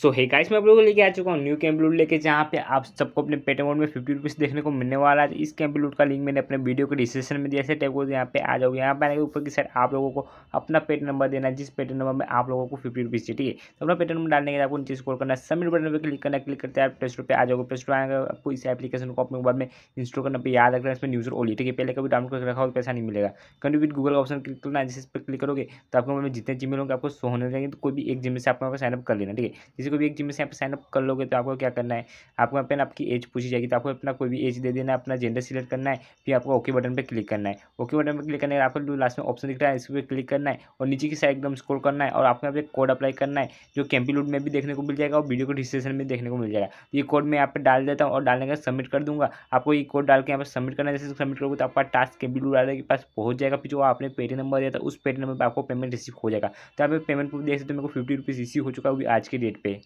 सो hey guys मैं आप लोगों को लेके आ चुका हूँ न्यू कैंप लूट लेके जहाँ पे आप सबको अपने पेट अकाउंट में फिफ्टी रुपीज़ देखने को मिलने वाला है इस कैंप लूट का लिंक मैंने अपने वीडियो के डिस्क्रिप्शन में दिया से को यहाँ पे आ जाओगे यहाँ पे आने के ऊपर की साइड आप लोगों को अपना पेट नंबर देना जिस पेट नंबर में आप लोगों को फिफ्टी रुपीज़ चाहिए ठीक है तो अपना पेट नंबर डालने के आपको नीचे स्कोर करना है सबमिट बटन पर क्लिक करना क्लिक करते हैं आप प्ले स्टोर पर आ जाओगे प्ले स्टोर आएगा आपको इस एप्लीकेशन को अपने मोबाइल में इंस्टॉल करना पर याद रखना इसमें न्यूज़ ओली ठीक है पहले कभी डाउनलोड करके रखा हो तो पैसा नहीं मिलेगा कभी भी गूगल ऑप्शन क्लिक करना जिस पर क्लिक करोगे तो आपके मोबाइल में जितने जिम्मे होंगे आपको सोने होने जाएंगे तो कोई भी एक जिम्मे से आपको साइनअप कर लेना ठीक है किसी को भी एक जिम से आप साइनअप कर लोगे तो आपको क्या करना है आपको यहाँ आपकी एज पूछी जाएगी तो आपको अपना कोई भी एज दे देना है अपना जेंडर सिलेक्ट करना है फिर आपको ओके बटन पर क्लिक करना है ओके बटन पर क्लिक करना है आपको लास्ट में ऑप्शन दिख रहा है इस पर क्लिक करना है और नीचे की साइड एकदम स्क्रोल करना है और आपको यहाँ पे कोड अप्लाई करना है जो कैंपी लूट में भी देखने को मिल जाएगा और वीडियो को डिस्क्रिप्शन में देखने को मिल जाएगा तो ये कोड मैं यहाँ पर डाल देता हूँ और डालने का सबमिट कर दूंगा आपको ये कोड डाल के यहाँ पर सबमिट करना है जैसे सबमिट करोगे तो आपका टास्क कैंपी लूड के पास पहुँच जाएगा फिर जो आपने पेटी नंबर दिया था उस पेटी नंबर पर आपको पेमेंट रिसीव हो जाएगा तो आप पेमेंट प्रूफ देख सकते हो मेरे को फिफ्टी रुपीज़ रिसीव हो चुका होगी आज के डेट पर